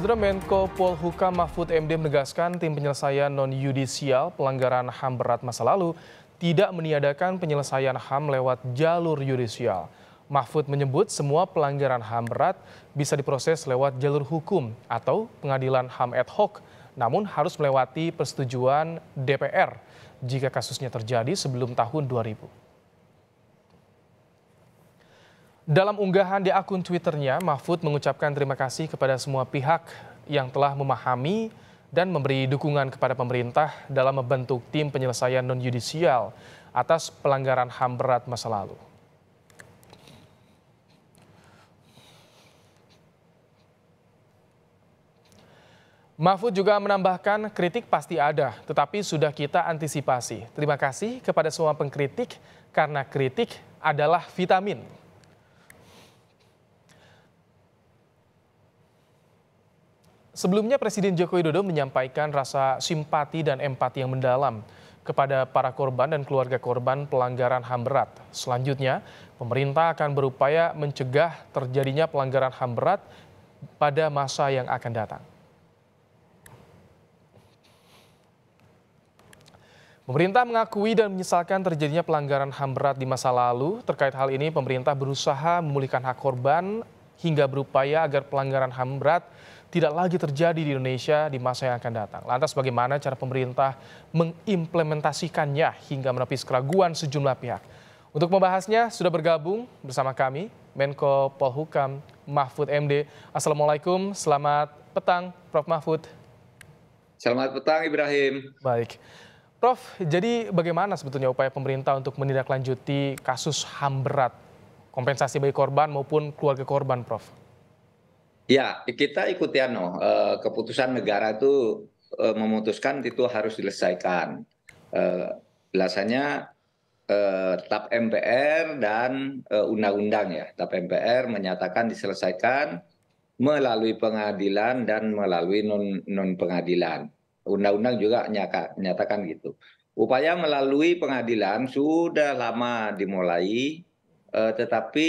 Saudara Menko Polhukam Mahfud MD menegaskan tim penyelesaian non-yudisial pelanggaran HAM berat masa lalu tidak meniadakan penyelesaian HAM lewat jalur yudisial. Mahfud menyebut semua pelanggaran HAM berat bisa diproses lewat jalur hukum atau pengadilan HAM ad hoc, namun harus melewati persetujuan DPR jika kasusnya terjadi sebelum tahun 2000. Dalam unggahan di akun Twitternya, Mahfud mengucapkan terima kasih kepada semua pihak yang telah memahami dan memberi dukungan kepada pemerintah dalam membentuk tim penyelesaian non-yudisial atas pelanggaran HAM berat masa lalu. Mahfud juga menambahkan kritik pasti ada, tetapi sudah kita antisipasi. Terima kasih kepada semua pengkritik karena kritik adalah vitamin. Sebelumnya Presiden Joko Widodo menyampaikan rasa simpati dan empati yang mendalam kepada para korban dan keluarga korban pelanggaran HAM berat. Selanjutnya, pemerintah akan berupaya mencegah terjadinya pelanggaran HAM berat pada masa yang akan datang. Pemerintah mengakui dan menyesalkan terjadinya pelanggaran HAM berat di masa lalu. Terkait hal ini, pemerintah berusaha memulihkan hak korban hingga berupaya agar pelanggaran HAM berat tidak lagi terjadi di Indonesia di masa yang akan datang. Lantas bagaimana cara pemerintah mengimplementasikannya hingga menepis keraguan sejumlah pihak? Untuk membahasnya sudah bergabung bersama kami Menko Polhukam Mahfud MD. Assalamualaikum, selamat petang Prof. Mahfud. Selamat petang Ibrahim. Baik. Prof, jadi bagaimana sebetulnya upaya pemerintah untuk menindaklanjuti kasus HAM berat, kompensasi bagi korban maupun keluarga korban, Prof? Ya, kita ikuti ano, eh, keputusan negara itu eh, memutuskan itu harus diselesaikan. Eh, biasanya TAP MPR dan undang-undang ya, TAP MPR menyatakan diselesaikan melalui pengadilan dan melalui non, pengadilan. Undang-undang juga nyaka, nyatakan gitu. Upaya melalui pengadilan sudah lama dimulai Eh, tetapi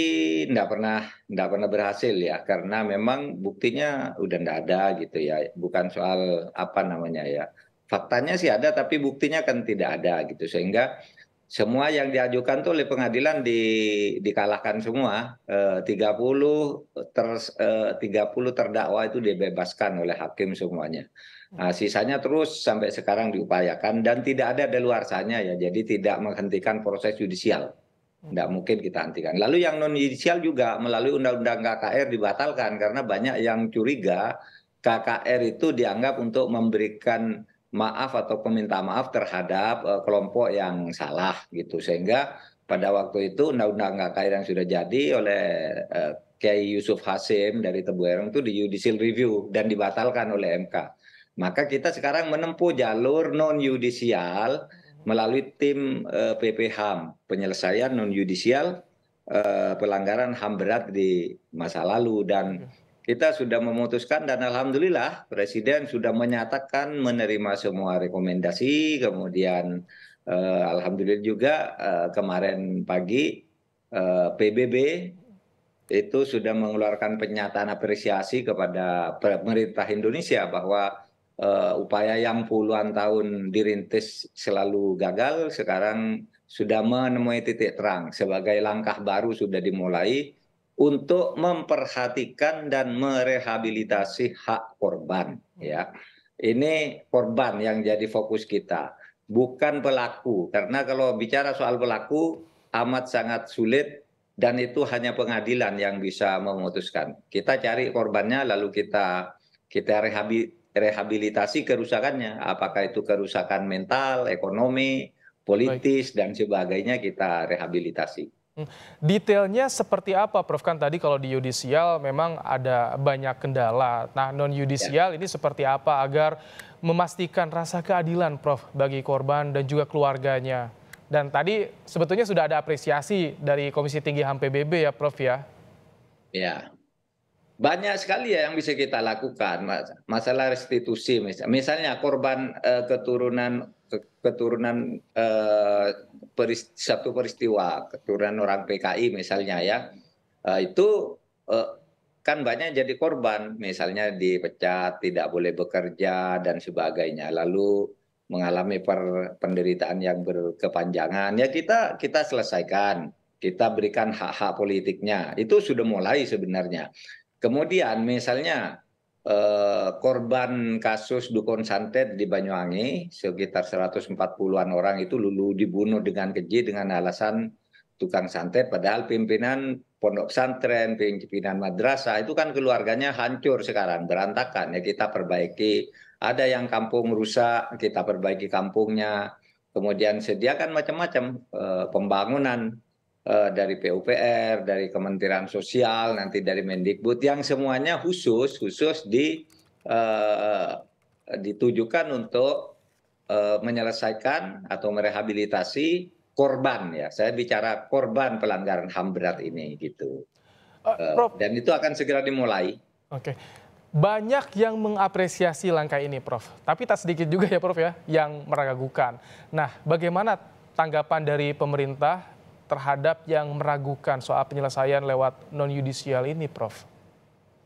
tidak pernah tidak pernah berhasil ya karena memang buktinya udah tidak ada gitu ya bukan soal apa namanya ya faktanya sih ada tapi buktinya kan tidak ada gitu sehingga semua yang diajukan tuh oleh pengadilan di, dikalahkan semua uh, 30 ter uh, 30 terdakwa itu dibebaskan oleh hakim semuanya. Nah, sisanya terus sampai sekarang diupayakan dan tidak ada deluarsanya ya. Jadi tidak menghentikan proses judicial tidak mungkin kita hentikan. Lalu yang non yudisial juga melalui undang-undang KKR dibatalkan karena banyak yang curiga KKR itu dianggap untuk memberikan maaf atau peminta maaf terhadap uh, kelompok yang salah gitu sehingga pada waktu itu undang-undang KKR yang sudah jadi oleh uh, Kiai Yusuf Hasim dari Tebu itu di judicial review dan dibatalkan oleh MK. Maka kita sekarang menempuh jalur non yudisial melalui tim eh, PP HAM penyelesaian non yudisial eh, pelanggaran HAM berat di masa lalu dan kita sudah memutuskan dan alhamdulillah presiden sudah menyatakan menerima semua rekomendasi kemudian uh, alhamdulillah juga uh, kemarin pagi uh, PBB itu sudah mengeluarkan pernyataan apresiasi kepada pemerintah Indonesia bahwa uh, upaya yang puluhan tahun dirintis selalu gagal sekarang sudah menemui titik terang sebagai langkah baru sudah dimulai untuk memperhatikan dan merehabilitasi hak korban ya. Ini korban yang jadi fokus kita, bukan pelaku. Karena kalau bicara soal pelaku amat sangat sulit dan itu hanya pengadilan yang bisa memutuskan. Kita cari korbannya lalu kita kita rehabi, rehabilitasi kerusakannya apakah itu kerusakan mental ekonomi politis Baik. dan sebagainya kita rehabilitasi hmm. Detailnya seperti apa, Prof? Kan tadi kalau di yudisial memang ada banyak kendala. Nah, non yudisial ya. ini seperti apa agar memastikan rasa keadilan, Prof, bagi korban dan juga keluarganya. Dan tadi sebetulnya sudah ada apresiasi dari Komisi Tinggi HAM PBB ya, Prof ya. Ya banyak sekali ya yang bisa kita lakukan masalah restitusi misalnya, korban eh, keturunan keturunan eh, satu peristiwa keturunan orang PKI misalnya ya eh, itu kan banyak jadi korban misalnya dipecat tidak boleh bekerja dan sebagainya lalu mengalami penderitaan yang berkepanjangan ya kita kita selesaikan kita berikan hak-hak politiknya itu sudah mulai sebenarnya Kemudian misalnya eh, korban kasus Dukun Santet di Banyuwangi sekitar 140-an orang itu lulu dibunuh dengan keji dengan alasan tukang santet padahal pimpinan pondok santren, pimpinan madrasah itu kan keluarganya hancur sekarang, berantakan ya kita perbaiki. Ada yang kampung rusak, kita perbaiki kampungnya. Kemudian sediakan macam-macam eh, pembangunan Eh, dari PUPR, dari Kementerian Sosial, nanti dari Mendikbud yang semuanya khusus khusus di uh, ditujukan untuk uh, menyelesaikan atau merehabilitasi korban ya. Saya bicara korban pelanggaran HAM berat ini gitu. Uh, Prof. Dan itu akan segera dimulai. Oke. Okay. Banyak yang mengapresiasi langkah ini, Prof. Tapi tak sedikit juga ya, Prof ya, yang meragukan. Nah, bagaimana tanggapan dari pemerintah terhadap yang meragukan soal penyelesaian lewat non-yudisial ini, Prof?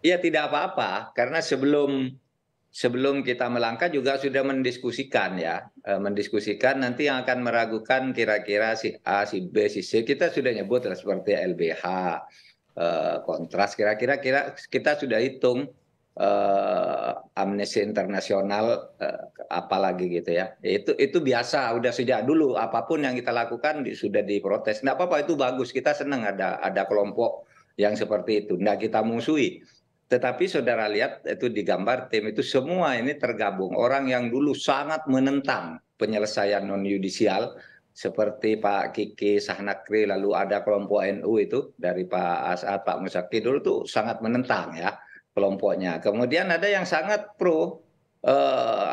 Iya, tidak apa-apa. Karena sebelum sebelum kita melangkah juga sudah mendiskusikan ya. E, mendiskusikan nanti yang akan meragukan kira-kira si A, si B, si C. Kita sudah nyebut seperti LBH, e, kontras. kira kira kita sudah hitung uh, Internasional uh, apalagi gitu ya. Itu itu biasa udah sejak dulu apapun yang kita lakukan sudah diprotes. tidak apa-apa itu bagus, kita senang ada ada kelompok yang seperti itu. tidak kita musuhi. Tetapi saudara lihat itu di gambar tim itu semua ini tergabung orang yang dulu sangat menentang penyelesaian non yudisial seperti Pak Kiki Sahnakri lalu ada kelompok NU itu dari Pak Asad Pak Musaki dulu tuh sangat menentang ya kelompoknya. Kemudian ada yang sangat pro uh,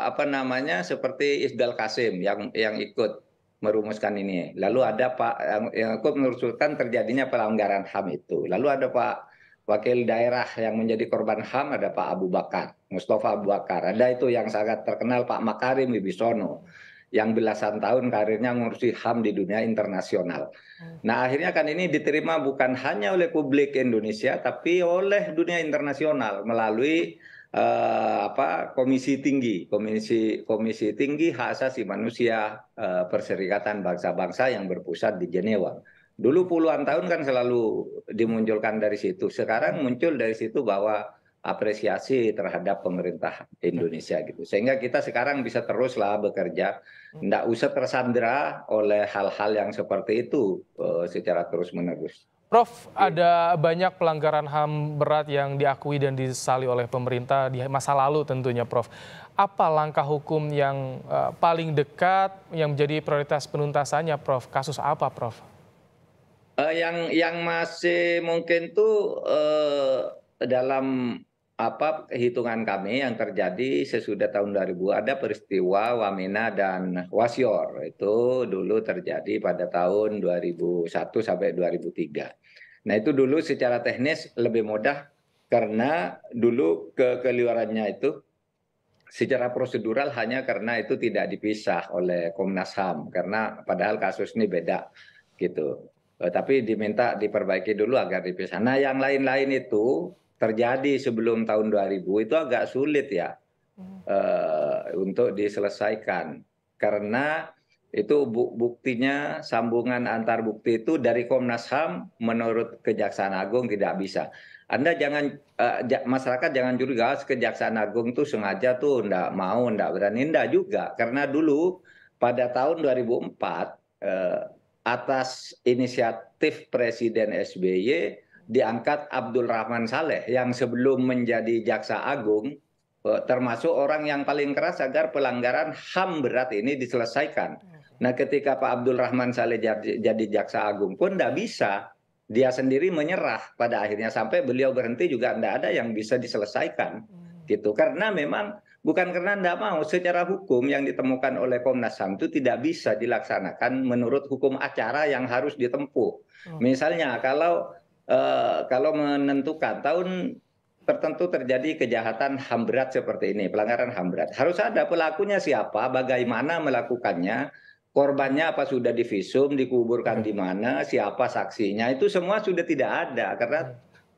apa namanya seperti Isdal Kasim yang yang ikut merumuskan ini. Lalu ada Pak yang, yang ikut merusulkan terjadinya pelanggaran HAM itu. Lalu ada Pak Wakil Daerah yang menjadi korban HAM ada Pak Abu Bakar, Mustafa Abu Bakar. Ada itu yang sangat terkenal Pak Makarim Wibisono yang belasan tahun karirnya ngurusi HAM di dunia internasional. Hmm. Nah, akhirnya kan ini diterima bukan hanya oleh publik Indonesia tapi oleh dunia internasional melalui eh, apa komisi tinggi, komisi komisi tinggi hak asasi manusia eh, Perserikatan Bangsa-Bangsa yang berpusat di Jenewa. Dulu puluhan tahun kan selalu dimunculkan dari situ. Sekarang muncul dari situ bahwa apresiasi terhadap pemerintah Indonesia gitu. Sehingga kita sekarang bisa teruslah bekerja, tidak usah tersandra oleh hal-hal yang seperti itu eh, secara terus-menerus. Prof, ada banyak pelanggaran HAM berat yang diakui dan disali oleh pemerintah di masa lalu tentunya, Prof. Apa langkah hukum yang eh, paling dekat yang menjadi prioritas penuntasannya, Prof? Kasus apa, Prof? Uh, yang yang masih mungkin tuh uh, dalam apa hitungan kami yang terjadi sesudah tahun 2000 ada peristiwa Wamena dan Wasior itu dulu terjadi pada tahun 2001 sampai 2003. Nah itu dulu secara teknis lebih mudah karena dulu kekeluarannya itu secara prosedural hanya karena itu tidak dipisah oleh Komnas HAM karena padahal kasus ini beda gitu. Eh, tapi diminta diperbaiki dulu agar dipisah. Nah yang lain-lain itu terjadi sebelum tahun 2000 itu agak sulit ya hmm. untuk diselesaikan karena itu buktinya sambungan antar bukti itu dari Komnas Ham menurut Kejaksaan Agung tidak bisa. Anda jangan uh, masyarakat jangan curiga ah, Kejaksaan Agung tuh sengaja tuh ndak mau ndak berani ndak juga karena dulu pada tahun 2004 uh, eh, atas inisiatif Presiden SBY diangkat Abdul Rahman Saleh yang sebelum menjadi jaksa agung eh, termasuk orang yang paling keras agar pelanggaran HAM berat ini diselesaikan. Nah, ketika Pak Abdul Rahman Saleh jadi jaksa agung pun tidak bisa dia sendiri menyerah pada akhirnya sampai beliau berhenti juga tidak ada yang bisa diselesaikan hmm. gitu karena memang bukan karena tidak mau secara hukum yang ditemukan oleh Komnas HAM itu tidak bisa dilaksanakan menurut hukum acara yang harus ditempuh. Oh. Misalnya kalau Eh, kalau menentukan tahun tertentu terjadi kejahatan ham berat seperti ini, pelanggaran ham berat. Harus ada pelakunya siapa, bagaimana melakukannya, korbannya apa sudah divisum, dikuburkan di mana, siapa saksinya, itu semua sudah tidak ada karena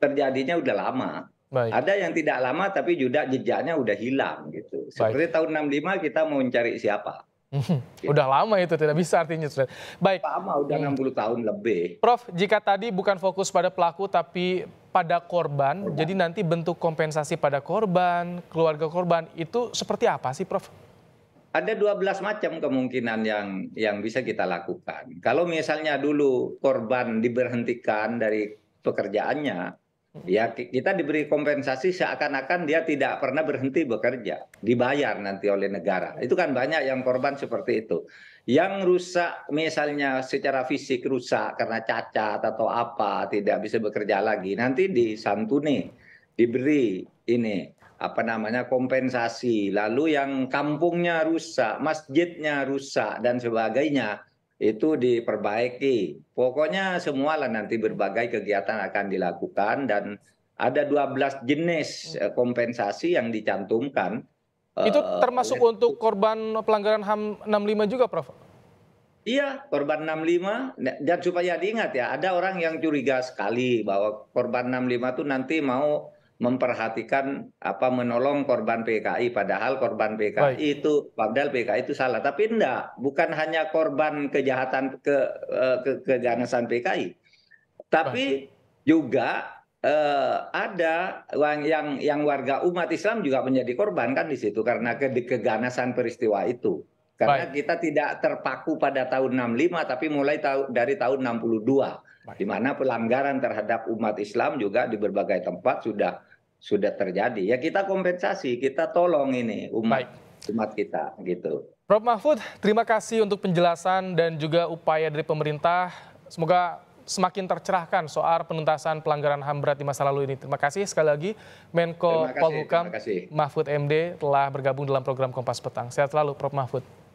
terjadinya udah lama. Baik. Ada yang tidak lama tapi juga jejaknya udah hilang gitu. Seperti Baik. tahun 65 kita mau mencari siapa. udah lama itu tidak bisa artinya sudah Baik. Lama udah 60 hmm. tahun lebih. Prof, jika tadi bukan fokus pada pelaku tapi pada korban, korban. jadi nanti bentuk kompensasi pada korban, keluarga korban itu seperti apa sih Prof? Ada 12 macam kemungkinan yang yang bisa kita lakukan. Kalau misalnya dulu korban diberhentikan dari pekerjaannya, Ya kita diberi kompensasi seakan-akan dia tidak pernah berhenti bekerja, dibayar nanti oleh negara. Itu kan banyak yang korban seperti itu. Yang rusak misalnya secara fisik rusak karena cacat atau apa, tidak bisa bekerja lagi, nanti di disantuni, diberi ini apa namanya kompensasi. Lalu yang kampungnya rusak, masjidnya rusak dan sebagainya itu diperbaiki. Pokoknya semua lah nanti berbagai kegiatan akan dilakukan dan ada 12 jenis hmm. eh, kompensasi yang dicantumkan. Eh, itu termasuk uh, untuk korban pelanggaran HAM 65 juga, Prof? Iya, korban 65 nah, dan supaya diingat ya, ada orang yang curiga sekali bahwa korban 65 itu nanti mau memperhatikan apa menolong korban PKI padahal korban PKI Baik. itu padahal PKI itu salah tapi enggak bukan hanya korban kejahatan ke, eh, ke keganasan PKI tapi Baik. juga eh, ada yang, yang yang warga umat Islam juga menjadi korban kan di situ karena ke, keganasan peristiwa itu karena kita tidak terpaku pada tahun 65 tapi mulai tahu, dari tahun 62 di mana pelanggaran terhadap umat Islam juga di berbagai tempat sudah sudah terjadi. Ya kita kompensasi, kita tolong ini umat Baik. umat kita gitu. Prof Mahfud, terima kasih untuk penjelasan dan juga upaya dari pemerintah. Semoga semakin tercerahkan soal penuntasan pelanggaran HAM berat di masa lalu ini. Terima kasih sekali lagi Menko Polhukam Mahfud MD telah bergabung dalam program Kompas Petang. Sehat selalu Prof Mahfud.